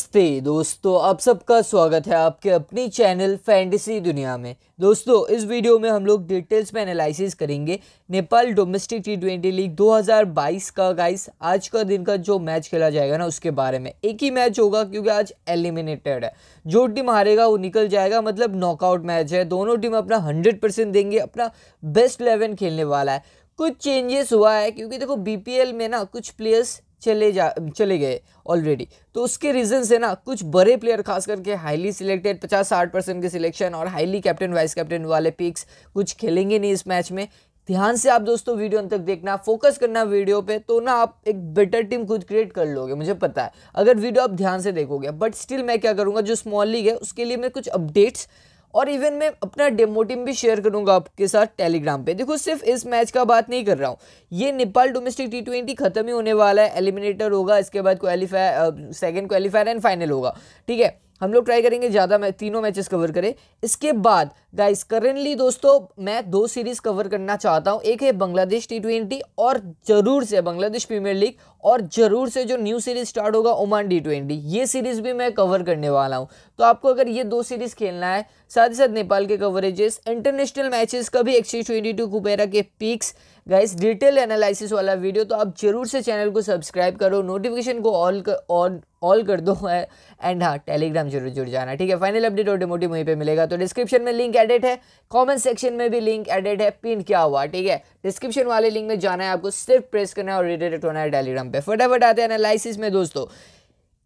नमस्ते दोस्तों आप सबका स्वागत है आपके अपनी चैनल फैंटेसी दुनिया में दोस्तों इस वीडियो में हम लोग डिटेल्स में एनालिसिस करेंगे Nepal domestic T twenty league 2022 का गाइस आज का दिन का जो मैच खेला जाएगा ना उसके बारे में एक ही मैच होगा क्योंकि आज एलिमिनेटेड है जो टीम हारेगा वो निकल जाएगा मतलब नॉकआउट मैच है दोनों टीम अपना हंड्रेड देंगे अपना बेस्ट इलेवन खेलने वाला है कुछ चेंजेस हुआ है क्योंकि देखो बी में ना कुछ प्लेयर्स चले जा चले गए ऑलरेडी तो उसके रीजन से ना कुछ बड़े प्लेयर खास करके हाईली सिलेक्टेड पचास साठ परसेंट के सिलेक्शन और हाईली कैप्टन वाइस कैप्टन वाले पिक्स कुछ खेलेंगे नहीं इस मैच में ध्यान से आप दोस्तों वीडियो अंत तक देखना फोकस करना वीडियो पे तो ना आप एक बेटर टीम खुद क्रिएट कर लोगे मुझे पता है अगर वीडियो आप ध्यान से देखोगे बट स्टिल मैं क्या करूँगा जो स्मॉल लीग है उसके लिए मैं कुछ अपडेट्स और इवन मैं अपना डेमो टीम भी शेयर करूंगा आपके साथ टेलीग्राम पे देखो सिर्फ इस मैच का बात नहीं कर रहा हूँ ये नेपाल डोमेस्टिक टी ट्वेंटी खत्म ही होने वाला है एलिमिनेटर होगा इसके बाद qualifier second qualifier and final होगा ठीक है हम लोग ट्राई करेंगे ज़्यादा मैं तीनों मैचेस कवर करें इसके बाद गाइस करेंटली दोस्तों मैं दो सीरीज़ कवर करना चाहता हूँ एक है बांग्लादेश टी ट्वेंटी और ज़रूर से बांग्लादेश प्रीमियर लीग और ज़रूर से जो न्यू सीरीज़ स्टार्ट होगा ओमान टी ट्वेंटी ये सीरीज़ भी मैं कवर करने वाला हूँ तो आपको अगर ये दो सीरीज़ खेलना है साथ ही साथ नेपाल के कवरेजेस इंटरनेशनल मैचेस का भी एक्सी ट्वेंटी टू कुबेरा के पिक्स गाइस डिटेल एनालिसिस वाला वीडियो तो आप जरूर से चैनल को सब्सक्राइब करो नोटिफिकेशन को ऑल कर ऑन ऑल कर दो एंड हाँ टेलीग्राम जरूर जुड़ जाना ठीक है फाइनल अपडेट और डेमोटिव वहीं पे मिलेगा तो डिस्क्रिप्शन में लिंक एडेड है कमेंट सेक्शन में भी लिंक एडेड है पिन क्या हुआ ठीक है डिस्क्रिप्शन वाले लिंक में जाना है आपको सिर्फ प्रेस करना है और रिलेटेड होना है टेलीग्राम पर फटाफट आते हैं एनालिसिस में दोस्तों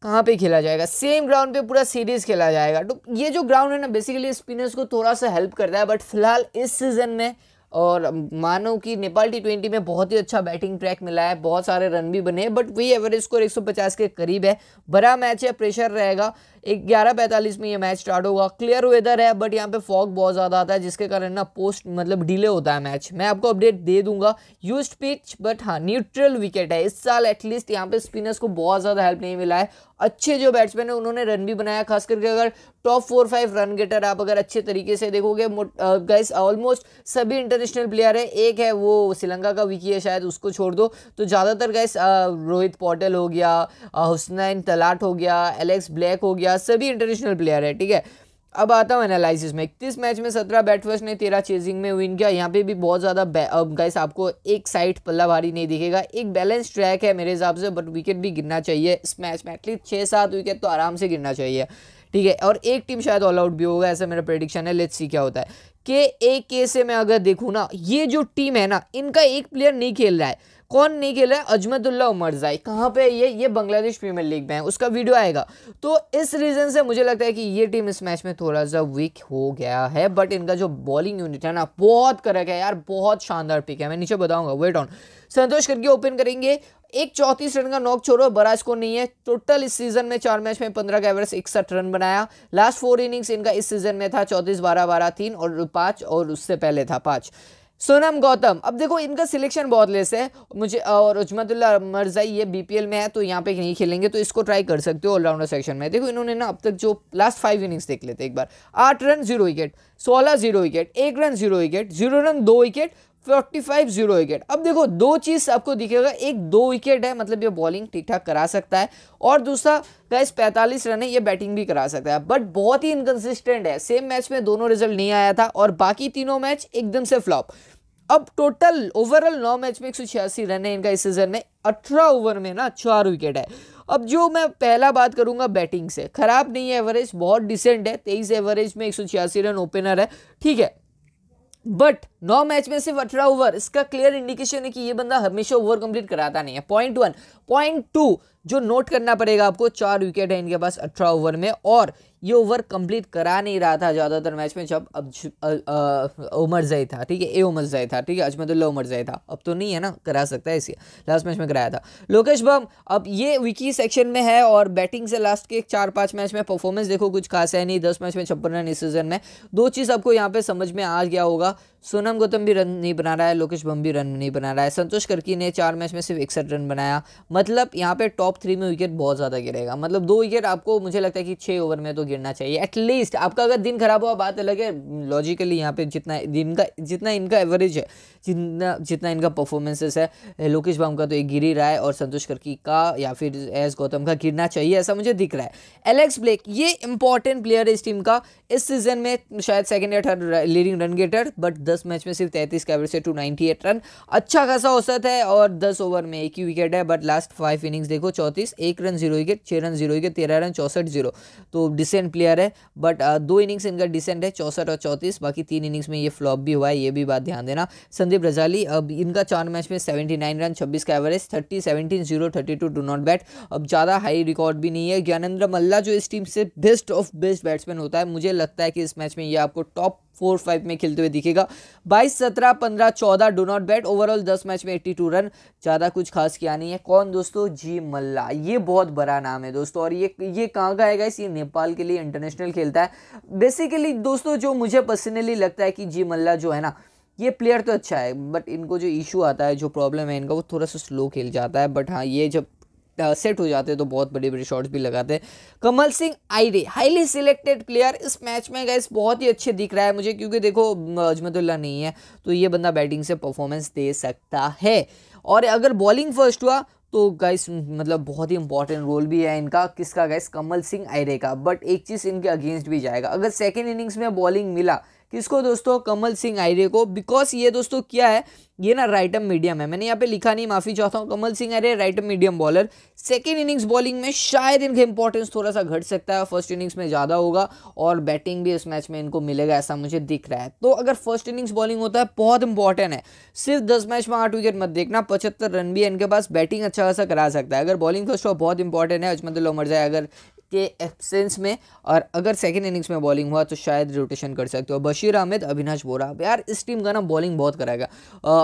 कहाँ पे खेला जाएगा सेम ग्राउंड पे पूरा सीरीज खेला जाएगा तो ये जो ग्राउंड है ना बेसिकली स्पिनर्स को थोड़ा सा हेल्प करता है बट फिलहाल इस सीजन में और मानो कि नेपाल टी ट्वेंटी में बहुत ही अच्छा बैटिंग ट्रैक मिला है बहुत सारे रन भी बने बट वही एवरेज स्कोर 150 के करीब है बड़ा मैच है प्रेशर रहेगा ग्यारह पैंतालीस में ये मैच स्टार्ट होगा क्लियर वेदर है बट यहाँ पे फॉग बहुत ज़्यादा आता है जिसके कारण ना पोस्ट मतलब डिले होता है मैच मैं आपको अपडेट दे दूंगा यूज पिच बट हाँ न्यूट्रल विकेट है इस साल एटलीस्ट यहाँ पे स्पिनर्स को बहुत ज़्यादा हेल्प नहीं मिला है अच्छे जो बैट्समैन है उन्होंने रन भी बनाया खास करके अगर top four five run getter आप अगर अच्छे तरीके से देखोगे गाइस ऑलमोस्ट सभी इंटरनेशनल प्लेयर है एक है वो श्रीलंका का विकी है शायद उसको छोड़ दो तो ज़्यादातर गाइस रोहित पॉटल हो गया हुसनैन तलाट हो गया एलेक्स ब्लैक हो गया रहा सभी इंटरनेशनल प्लेयर है ठीक है अब आता हूँ एनालिसिस में इकतीस मैच में सत्रह बैट ने तेरह चेजिंग में विन किया यहाँ पे भी बहुत ज़्यादा अब गाइस आपको एक साइड पल्ला भारी नहीं दिखेगा एक बैलेंस ट्रैक है मेरे हिसाब से बट विकेट भी गिरना चाहिए इस मैच में एटलीस्ट छः सात विकेट तो आराम से गिरना चाहिए ठीक है और एक टीम शायद ऑल आउट भी होगा ऐसा मेरा प्रडिक्शन है लेट्स सी क्या होता है के ए के से मैं अगर देखूँ ना ये जो टीम है ना इनका एक प्लेयर नहीं खेल रहा है कौन नहीं खेल रहा है अजमतुल्ला उमरजाई कहाँ पे ये ये बांग्लादेश प्रीमियर लीग में है उसका वीडियो आएगा तो इस रीज़न से मुझे लगता है कि ये टीम इस मैच में थोड़ा सा वीक हो गया है बट इनका जो बॉलिंग यूनिट है ना बहुत करक है यार बहुत शानदार पिक है मैं नीचे बताऊँगा वेट ऑन संतोष करके ओपन करेंगे एक चौतीस रन का नॉक छोड़ो बड़ा स्कोर नहीं है टोटल इस सीजन में चार मैच में पंद्रह का एवरेज इकसठ रन बनाया लास्ट फोर इनिंग्स इनका इस सीजन में था चौतीस बारह बारह तीन और पाँच और उससे पहले था पाँच सोनम गौतम अब देखो इनका सिलेक्शन बहुत लेस है मुझे और उजमतुल्ला मर्जाई ये बीपीएल में है तो यहाँ पे नहीं खेलेंगे तो इसको ट्राई कर सकते हो ऑलराउंडर सेक्शन में देखो इन्होंने ना अब तक जो लास्ट फाइव इनिंग्स देख लेते एक बार आठ रन जीरो विकेट सोलह जीरो विकेट एक run zero wicket zero run दो wicket forty five zero wicket अब देखो दो चीज़ आपको दिखेगा एक दो विकेट है मतलब ये बॉलिंग ठीक ठाक करा सकता है और दूसरा गैस पैंतालीस रन है ये बैटिंग भी करा सकता है बट बहुत ही इनकन्सिस्टेंट है सेम मैच में दोनों रिजल्ट नहीं आया था और बाकी तीनों मैच एकदम से फ्लॉप अब टोटल ओवरऑल नौ मैच में एक रन है इनका इस सीजन में अठारह ओवर में ना चार विकेट है अब जो मैं पहला बात करूंगा बैटिंग से खराब नहीं है एवरेज बहुत डिसेंट है तेईस एवरेज में एक रन ओपनर है ठीक है बट नौ मैच में सिर्फ अठारह ओवर इसका क्लियर इंडिकेशन है कि ये बंदा हमेशा ओवर कंप्लीट कराता नहीं है पॉइंट वन पॉइंट टू जो नोट करना पड़ेगा आपको चार विकेट है इनके पास अठारह ओवर में और ये ओवर कंप्लीट करा नहीं रहा था ज़्यादातर मैच में जब अब उमर जाए था ठीक है ए उमर जई था ठीक है अजमदुल्ला उमर जाए था अब तो नहीं है ना करा सकता है इसलिए लास्ट मैच में कराया था लोकेश बम अब ये विकी सेक्शन में है और बैटिंग से लास्ट के चार पाँच मैच में परफॉर्मेंस देखो कुछ खास है नहीं दस मैच में छप्पन रन इस सीजन में दो चीज़ आपको यहाँ पर समझ में आ गया होगा सोनम गौतम भी रन नहीं बना रहा है लोकेश बम भी रन नहीं बना रहा है संतोष करकी ने चार मैच में सिर्फ इकसठ रन बनाया मतलब यहाँ पे टॉप थ्री में विकेट बहुत ज़्यादा गिरेगा मतलब दो विकेट आपको मुझे लगता है कि छः ओवर में तो गिरना चाहिए एटलीस्ट आपका अगर दिन खराब हुआ बात अलग है लॉजिकली यहाँ पे जितना इनका जितना इनका एवरेज है जितना जितना इनका परफॉर्मेंसेस है लोकेश बम का तो एक गिर ही रहा है और संतोष करकी का या फिर एस गौतम का गिरना चाहिए ऐसा मुझे दिख रहा है एलेक्स ब्लेक ये इंपॉर्टेंट प्लेयर है इस टीम का इस सीजन में शायद सेकेंड या third leading run getter but दस मैच में सिर्फ तैंतीस का एवरेज है टू नाइनटी एट रन अच्छा खासा औसत है और दस ओवर में एक ही विकेट है बट लास्ट फाइव इनिंग्स देखो चौंतीस एक रन जीरो विकेट छः रन जीरो विकेट तेरह रन चौंसठ जीरो तो डिसेंट प्लेयर है बट uh, दो इनिंग्स इनका डिसेंट है चौंसठ और चौंतीस बाकी तीन इनिंग्स में ये फ्लॉप भी हुआ है ये भी बात ध्यान देना संदीप रजाली अब इनका चार मैच में सेवेंटी रन छब्बीस का average thirty seventeen zero thirty two do not bat अब ज़्यादा हाई रिकॉर्ड भी नहीं है ज्ञानेन्द्र मल्ला जो इस टीम से बेस्ट ऑफ बेस्ट बैट्समैन होता है मुझे लगता है कि इस मैच में ये आपको टॉप फोर फाइव में खेलते हुए दिखेगा बाईस सत्रह पंद्रह चौदह डो नॉट बैट ओवरऑल दस मैच में एट्टी टू रन ज़्यादा कुछ खास किया नहीं है कौन दोस्तों जी मल्ला ये बहुत बड़ा नाम है दोस्तों और ये ये कहाँ का है इस ये नेपाल के लिए इंटरनेशनल खेलता है बेसिकली दोस्तों जो मुझे पर्सनली लगता है कि जी मल्ला जो है ना ये प्लेयर तो अच्छा है बट इनको जो इशू आता है जो प्रॉब्लम है इनका वो थोड़ा सा स्लो खेल जाता है बट हाँ ये जब सेट हो जाते हैं तो बहुत बड़े बड़े शॉट्स भी लगाते हैं Kamal Singh Airee highly selected player इस मैच में गैस बहुत ही अच्छे दिख रहा है मुझे क्योंकि देखो अजमतुल्ला नहीं है तो ये बंदा बैटिंग से परफॉर्मेंस दे सकता है और अगर बॉलिंग फर्स्ट हुआ तो गाइस मतलब बहुत ही इंपॉर्टेंट रोल भी है इनका किसका गाइस कमल सिंह आयरे का बट एक चीज़ इनके अगेंस्ट भी जाएगा अगर सेकेंड इनिंग्स में बॉलिंग मिला किसको दोस्तों कमल सिंह आयरे को बिकॉज ये दोस्तों क्या है ये ना राइट एम मीडियम है मैंने यहाँ पे लिखा नहीं माफी चाहता हूँ Kamal Singh Airee right arm medium bowler second innings bowling में शायद इनका इंपॉर्टेंस थोड़ा सा घट सकता है फर्स्ट इनिंग्स में ज़्यादा होगा और बैटिंग भी इस मैच में इनको मिलेगा ऐसा मुझे दिख रहा है तो अगर फर्स्ट इनिंग्स बॉलिंग होता है बहुत इंपॉर्टेंट है सिर्फ दस मैच में आठ विकेट मत देखना पचहत्तर रन भी इनके पास बैटिंग अच्छा खासा करा सकता है अगर बॉलिंग फर्स्ट बहुत इंपॉर्टेंट है अजमदुल्ला मर्जा अगर के एब्सेंस में और अगर सेकेंड इनिंग्स में बॉलिंग हुआ तो शायद रोटेशन कर सकते हो बशीर अहमद अविनाश बोरा यार इस टीम का ना बॉलिंग बहुत कराएगा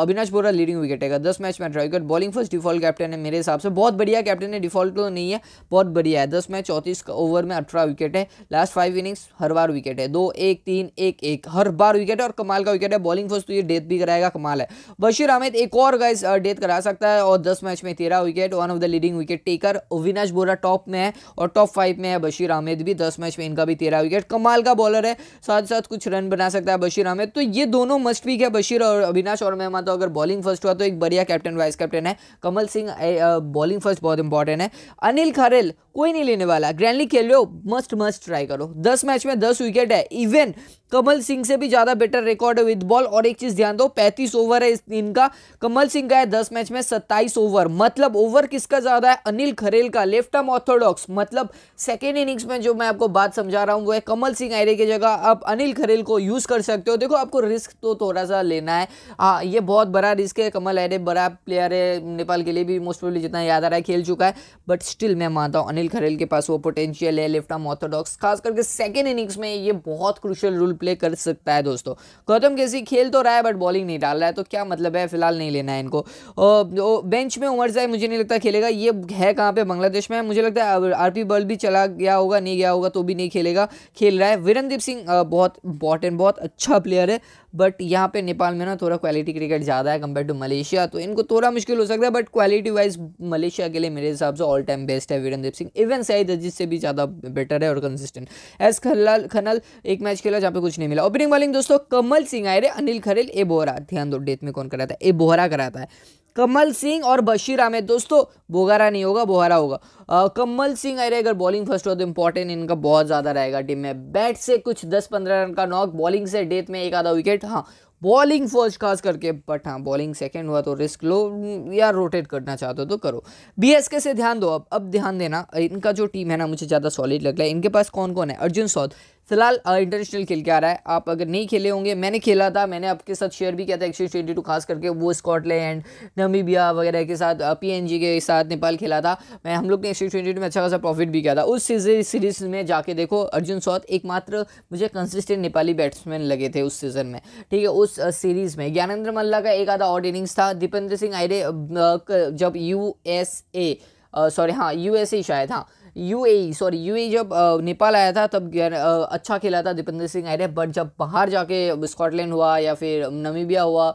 अविनाश बोरा लीडिंग विकेट है दस मैच में ड्राइकर बॉलिंग फर्स्ट डिफॉल्ट कैप्टन है मेरे हिसाब से बहुत बढ़िया कैप्टन है डिफॉल्ट तो नहीं है बहुत बढ़िया है दस मैच चौतीस ओवर में अठारह विकेट है लास्ट फाइव इनिंग्स हर बार विकेट है दो एक तीन एक एक हर बार विकेट है और कमाल का विकेट है बॉलिंग फर्स्ट तो ये डेथ भी कराएगा कमाल है बशीर अहमद एक और गाइस डेथ करा सकता है और दस मैच में तेरह wicket one of the leading wicket taker Avinash Bohara top में है और टॉप फाइव में है बशीर आमिद भी दस मैच में इनका भी तेरह विकेट कमाल का बॉलर है साथ साथ कुछ रन बना सकता है बशीर अहमेद तो ये दोनों मस्ट भी क्या बशीर और अविनाश और मैं मानता हूँ अगर बॉलिंग फर्स्ट हुआ तो एक बढ़िया कैप्टन वाइस कैप्टन है कमल सिंह बॉलिंग फर्स्ट बहुत इंपॉर्टेंट है अनिल खरेल कोई नहीं लेने वाला ग्रैंडली खेलो मस्ट मस्ट ट्राई करो दस मैच में दस विकेट है इवन कमल सिंह से भी ज़्यादा बेटर रिकॉर्ड है विद बॉल और एक चीज़ ध्यान दो पैंतीस ओवर है इस इनका कमल सिंह का है दस मैच में सत्ताईस ओवर मतलब ओवर किसका ज़्यादा है अनिल खरेल का लेफ्ट आर्म ऑर्थोडॉक्स मतलब सेकेंड इनिंग्स में जो मैं आपको बात समझा रहा हूँ वो है कमल सिंह आयरे की जगह आप अनिल खरेल को यूज़ कर सकते हो देखो आपको रिस्क तो थोड़ा सा लेना है हाँ ये बहुत बड़ा रिस्क है कमल आयरे बड़ा प्लेयर है नेपाल के लिए भी मोस्ट प्रोबली जितना याद आ रहा है खेल चुका है बट स्टिल मैं मानता हूँ अनिल खरेल के पास वो पोटेंशियल है लेफ्ट आर्म ऑर्थोडॉक्स खास करके सेकेंड इनिंग्स में ये बहुत क्रुशल रूल प्ले कर सकता है दोस्तों गौतम कैसी खेल तो रहा है बट बॉलिंग नहीं डाल रहा है तो क्या मतलब है फिलहाल नहीं लेना है इनको बेंच में उमर जाए मुझे नहीं लगता खेलेगा ये है कहाँ पर बांग्लादेश में मुझे लगता है आरपी बल भी चला गया होगा नहीं गया होगा तो भी नहीं खेलेगा खेल रहा है वीरनदीप सिंह बहुत इंपॉर्टेंट बहुत अच्छा प्लेयर है बट यहाँ पे नेपाल में ना थोड़ा क्वालिटी क्रिकेट ज़्यादा है कंपेयर टू मलेशिया तो इनको थोड़ा मुश्किल हो सकता है बट क्वालिटी वाइज मलेशिया के लिए मेरे हिसाब से ऑल टाइम बेस्ट है वीरेंद्र सिंह इवन सईद अजीज से भी ज़्यादा बेटर है और कंसिस्टेंट एस खलाल खनल एक मैच खेला जहाँ पे कुछ नहीं मिला ओपनिंग बॉलिंग दोस्तों कमल सिंह आयरे अनिल खरेल ए बोहरा ध्यान दो डेथ में कौन कराता है ए बोहरा कराता है कमल सिंह और बशीर अहमद दोस्तों बोगारा नहीं होगा बोहारा होगा आ, कमल सिंह अरे अगर बॉलिंग फर्स्ट हो तो इंपॉर्टेंट इनका बहुत ज़्यादा रहेगा टीम में बैट से कुछ दस पंद्रह रन का नॉक बॉलिंग से डेथ में एक आधा विकेट हाँ बॉलिंग फर्स्ट खास करके बट हाँ बॉलिंग सेकेंड हुआ तो रिस्क लो या रोटेट करना चाहते हो तो करो बी से ध्यान दो अब अब ध्यान देना इनका जो टीम है ना मुझे ज़्यादा सॉलिड लग रहा है इनके पास कौन कौन है अर्जुन सौद फिलहाल इंटरनेशनल खेल के आ रहा है आप अगर नहीं खेले होंगे मैंने खेला था मैंने आपके साथ शेयर भी किया था ट्वेंटी टू खास करके वो स्कॉटलैंड नमीबिया वगैरह के साथ पीएनजी के साथ नेपाल खेला था मैं हम लोग ने टू में अच्छा खासा प्रॉफिट भी किया था उस सीरीज़ में जाके देखो अर्जुन सौत एकमात्र मुझे कंसिस्टेंट नेपाली बैट्समैन लगे थे उस सीज़न में ठीक है उस सीरीज़ में ज्ञानेंद्र मल्ला का एक आधा ऑड इनिंग्स था दीपेंद्र सिंह आयरे जब यू सॉरी हाँ यू शायद हाँ यूएई सॉरी यूएई जब नेपाल आया था तब अच्छा खेला था दीपेंद्र सिंह आर्य बट जब बाहर जाके स्कॉटलैंड हुआ या फिर नमीबिया हुआ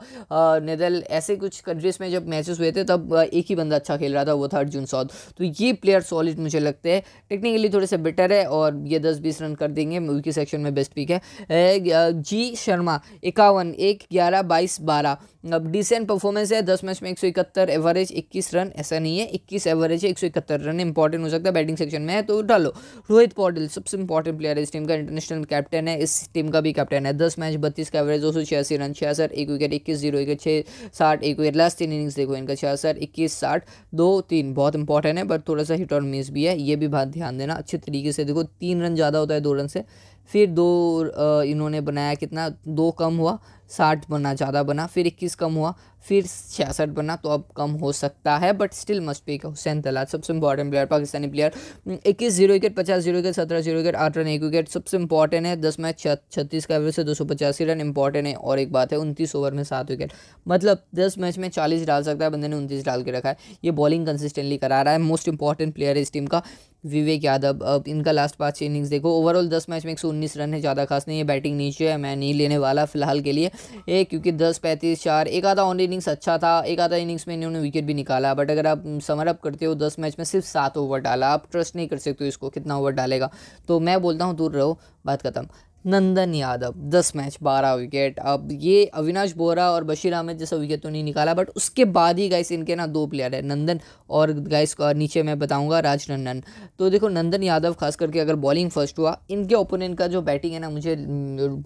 नेदल ऐसे कुछ कंट्रीज़ में जब मैचेस हुए थे तब एक ही बंदा अच्छा खेल रहा था वो था अर्जुन सौद तो ये प्लेयर सॉलिड मुझे लगते हैं टेक्निकली थोड़े से बेटर है और ये दस बीस रन कर देंगे उनके सेक्शन में बेस्ट पिक है जी शर्मा इक्यावन एक ग्यारह बाईस बारह अब डिसेंट परफॉर्मेंस है दस मैच में एक सौ इकहत्तर एवरेज इक्कीस रन ऐसा नहीं है इक्कीस एवरेज है एक सौ इकहत्तर रन इंपॉर्टेंट हो सकता है बैटिंग सेक्शन में है तो डालो रोहित पॉडल सबसे इंपॉर्टेंट प्लेयर इस टीम का इंटरनेशनल कैप्टन है इस टीम का भी कैप्टन है दस मैच बत्तीस का एवरेज दो सौ छियासी रन छियासठ एक विकेट इक्कीस जीरो विकेट छः साठ एक विकेट लास्ट तीन इनिंग्स देखो इनका छियासठ इक्कीस साठ दो तीन बहुत इंपॉर्टेंट है बट थोड़ा सा हिट और मिस भी है ये भी बात ध्यान देना अच्छे तरीके से देखो तीन रन ज़्यादा होता है दो रन से फिर दो इन्होंने बनाया कितना दो कम हुआ साठ बना ज़्यादा बना फिर इक्कीस कम हुआ फिर छियासठ बना तो अब कम हो सकता है but still must pick Hussain Talat सबसे इंपॉर्टेंट प्लेयर पाकिस्तानी प्लेयर इक्कीस जीरो विकेट पचास जीरो विकेट सत्रह जीरो विकेट आठ रन एक विकेट सबसे इंपॉर्टेंट है दस मैच छत्तीस का एवरेज से दो सौ पचासी रन इंपॉर्टेंट है और एक बात है उनतीस ओवर में सात विकेट मतलब दस मैच में चालीस डाल सकता है बंदे ने उनतीस डाल के रखा है ये बॉलिंग कंसिस्टेंटली करा रहा है मोस्ट इंपॉर्टेंट प्लेयर है इस टीम का विवेक यादव अब इनका लास्ट पाँच इनिंग्स देखो ओवरऑल दस मैच में एक सौ उन्नीस रन है ज़्यादा खास नहीं है बैटिंग नीचे है मैं नहीं लेने वाला फिलहाल के लिए एक क्योंकि दस पैंतीस चार एक आधा ऑन इनिंग्स अच्छा था एक आधा इनिंग्स में इन्होंने विकेट भी निकाला बट अगर आप समर अप करते हो दस मैच में सिर्फ सात ओवर डाला आप ट्रस्ट नहीं कर सकते हो इसको कितना ओवर डालेगा तो मैं बोलता हूँ दूर रहो बात खत्म नंदन यादव दस मैच बारह विकेट अब ये अविनाश बोरा और बशीर अहमद जैसा विकेट तो नहीं निकाला बट उसके बाद ही गाइस इनके ना दो प्लेयर है नंदन और गाइस नीचे मैं बताऊंगा राज नंदन तो देखो नंदन यादव खास करके अगर बॉलिंग फर्स्ट हुआ इनके ओपोनेंट का जो बैटिंग है ना मुझे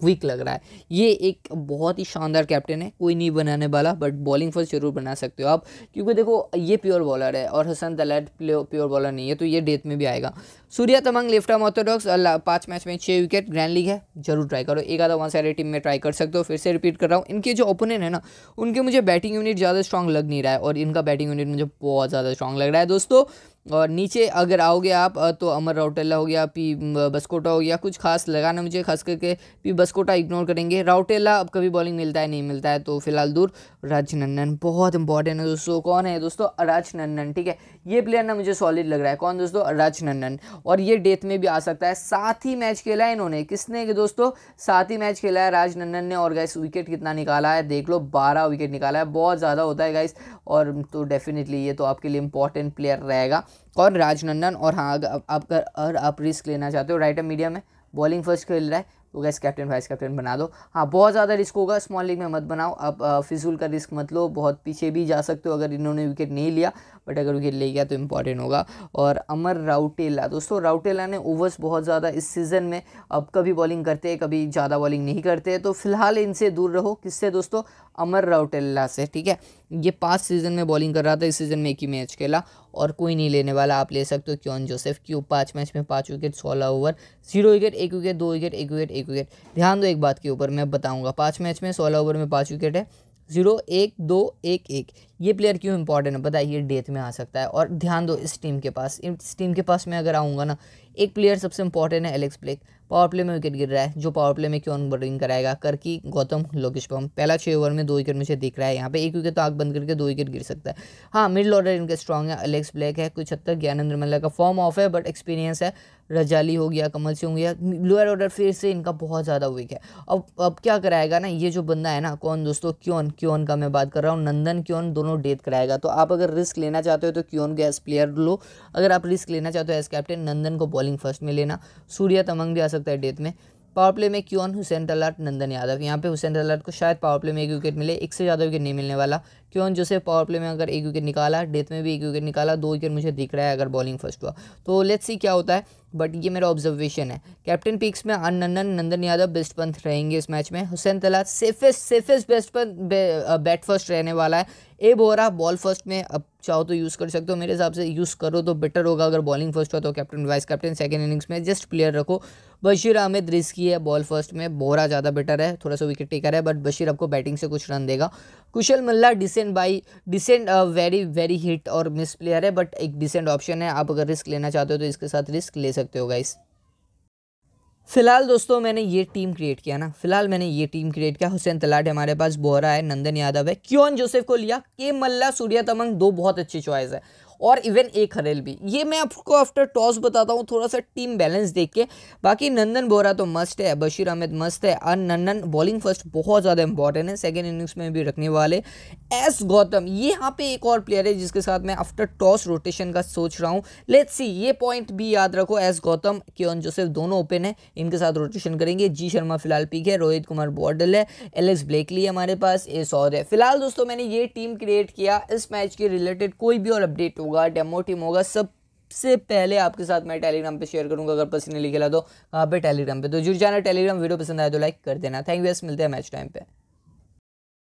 वीक लग रहा है ये एक बहुत ही शानदार कैप्टन है कोई नहीं बनाने वाला बट बॉलिंग फर्स्ट जरूर बना सकते हो आप क्योंकि देखो ये प्योर बॉलर है और हसन दलैट प्योर बॉलर नहीं है तो ये डेथ में भी आएगा Surya Tamang left arm orthodox पाँच मैच में छः विकेट ग्रैंड लीग है जरूर ट्राई करो एक आधा वहाँ से टीम में ट्राई कर सकते हो फिर से रिपीट कर रहा हूँ इनके जो ओपोनेंट है ना उनके मुझे बैटिंग यूनिट ज़्यादा स्ट्रॉन्ग लग नहीं रहा है और इनका बैटिंग यूनिट मुझे बहुत ज़्यादा स्ट्रॉन्ग लग रहा है दोस्तों और नीचे अगर आओगे आप तो अमर राउटेला हो गया पी बस्कोटा हो गया कुछ खास लगाना मुझे खास करके पी बस्कोटा इग्नोर करेंगे राउटेला अब कभी बॉलिंग मिलता है नहीं मिलता है तो फिलहाल दूर राजनंदन बहुत इंपॉर्टेंट है दोस्तों कौन है दोस्तों राजनंदन ठीक है ये प्लेयर ना मुझे सॉलिड लग रहा है कौन दोस्तों राजनंदन और ये डेथ में भी आ सकता है साथ ही मैच खेला है इन्होंने किसने के दोस्तों साथ ही मैच खेला है राजनंदन ने और गाइस विकेट कितना निकाला है देख लो बारह विकेट निकाला है बहुत ज़्यादा होता है गाइस और तो डेफिनेटली ये तो आपके लिए इंपॉर्टेंट प्लेयर रहेगा और राजनंदन और हाँ अगर आप और आप रिस्क लेना चाहते हो राइटर मीडियम में बॉलिंग फर्स्ट खेल रहा है तो गैस कैप्टन वाइस कैप्टन बना दो हाँ बहुत ज़्यादा रिस्क होगा स्मॉल लीग में मत बनाओ आप फिजूल का रिस्क मत लो बहुत पीछे भी जा सकते हो अगर इन्होंने विकेट नहीं लिया बट अगर विकेट ले गया तो इम्पॉर्टेंट होगा और अमर राउटेला दोस्तों राउटेला ने ओवर्स बहुत ज़्यादा इस सीज़न में अब कभी बॉलिंग करते हैं कभी ज़्यादा बॉलिंग नहीं करते तो फिलहाल इनसे दूर रहो किससे दोस्तों अमर राउटेला से ठीक है ये पाँच सीज़न में बॉलिंग कर रहा था इस सीज़न में एक ही मैच खेला और कोई नहीं लेने वाला आप ले सकते हो क्यों जोसेफ क्यों पाँच मैच में पाँच विकेट सोलह ओवर जीरो विकेट एक विकेट दो विकेट एक विकेट एक विकेट ध्यान दो एक बात के ऊपर मैं बताऊंगा पांच मैच में सोलह ओवर में पांच विकेट है जीरो एक दो एक एक ये प्लेयर क्यों इंपॉर्टेंट है बताइए डेथ में आ सकता है और ध्यान दो इस टीम के पास इस टीम के पास मैं अगर आऊँगा ना एक प्लेयर सबसे इंपॉर्टेंट है एलेक्स प्लेक पावर प्ले में विकेट गिर रहा है जो पावर प्ले में क्यों बॉलिंग कराएगा करकी गौतम लोकेश पम पहला छः ओवर में दो विकेट मुझे दिख रहा है यहाँ पे एक विकेट तो आग बंद करके दो विकेट गिर सकता है हाँ मिडिल ऑर्डर इनका स्ट्रॉन्ग है एलेक्स ब्लैक है कुछ हद तक ज्ञानेंद्र मल्ला का फॉर्म ऑफ है बट एक्सपीरियंस है रजाली हो गया कमल सिंह हो गया लोअर ऑर्डर फिर से इनका बहुत ज़्यादा वीक है अब अब क्या कराएगा ना ये जो बंदा है ना कौन दोस्तों क्यों क्यों का मैं बात कर रहा हूँ नंदन क्यों दोनों डेथ कराएगा तो आप अगर रिस्क लेना चाहते हो तो क्यों के एज प्लेयर लो अगर आप रिस्क लेना चाहते हो एज कैप्टन नंदन को बॉलिंग फर्स्ट में लेना सूर्या तमंग भी आ सकता है डेथ में पावर प्ले में क्यों हुसैन तलाट नंदन यादव यहाँ पे हुसैन तलाट को शायद पावर प्ले में एक विकेट मिले एक से ज़्यादा विकेट नहीं मिलने वाला क्योन जोसेफ पावर प्ले में अगर एक विकेट निकाला डेथ में भी एक विकेट निकाला दो विकेट मुझे दिख रहा है अगर बॉलिंग फर्स्ट हुआ तो लेट्स सी क्या होता है बट ये मेरा ऑब्जर्वेशन है कैप्टन पिक्स में अननन नंदन यादव बेस्ट पंथ रहेंगे इस मैच में Hussain Talat safest safest best पंथ बैट फर्स्ट रहने वाला है ए बोरा बॉल फर्स्ट में अब चाहो तो यूज़ कर सकते हो मेरे हिसाब से यूज़ करो तो बेटर होगा अगर बॉलिंग फर्स्ट हो तो captain vice captain second innings में जस्ट प्लेयर रखो बशीर अहमद रिस्की है बॉल फर्स्ट में बोरा ज़्यादा बेटर है थोड़ा सा विकेट टेकर है बट बशीर आपको बैटिंग से कुछ रन देगा Kushal Malla decent by decent very very hit और मिस प्लेयर है बट एक डिसेंट ऑप्शन है आप अगर रिस्क लेना चाहते हो तो इसके साथ रिस्क ले सकते सकते हो गाइस फिलहाल दोस्तों मैंने ये टीम क्रिएट किया ना फिलहाल मैंने ये टीम क्रिएट किया हुसैन तलाट हमारे पास बोहरा है नंदन यादव है क्यों जोसेफ को लिया के मल्ला सूर्या तमंग दो बहुत अच्छी चॉइस है और इवन एक हरेल भी ये मैं आपको आफ्टर टॉस बताता हूँ थोड़ा सा टीम बैलेंस देख के बाकी नंदन बोरा तो मस्त है बशीर अहमद मस्त है और नंदन बॉलिंग फर्स्ट बहुत ज़्यादा इंपॉर्टेंट है सेकेंड इनिंग्स में भी रखने वाले एस गौतम ये यहाँ पे एक और प्लेयर है जिसके साथ मैं आफ्टर टॉस रोटेशन का सोच रहा हूँ लेट्स सी ये पॉइंट भी याद रखो एस गौतम केन जोसेफ दोनों ओपन है इनके साथ रोटेशन करेंगे जी शर्मा फिलहाल पीक है रोहित कुमार बॉर्डल है एलेक्स ब्लेकली हमारे पास ए सौर है फिलहाल दोस्तों मैंने ये टीम क्रिएट किया इस मैच के रिलेटेड कोई भी और अपडेट होगा होगा डेमो टीम होगा सब सबसे पहले आपके साथ मैं टेलीग्राम पे शेयर करूंगा अगर पसंद नहीं खेला तो कहाँ पे टेलीग्राम पे तो जुड़ जाना टेलीग्राम वीडियो पसंद आए तो लाइक कर देना थैंक यू यस मिलते हैं मैच टाइम पे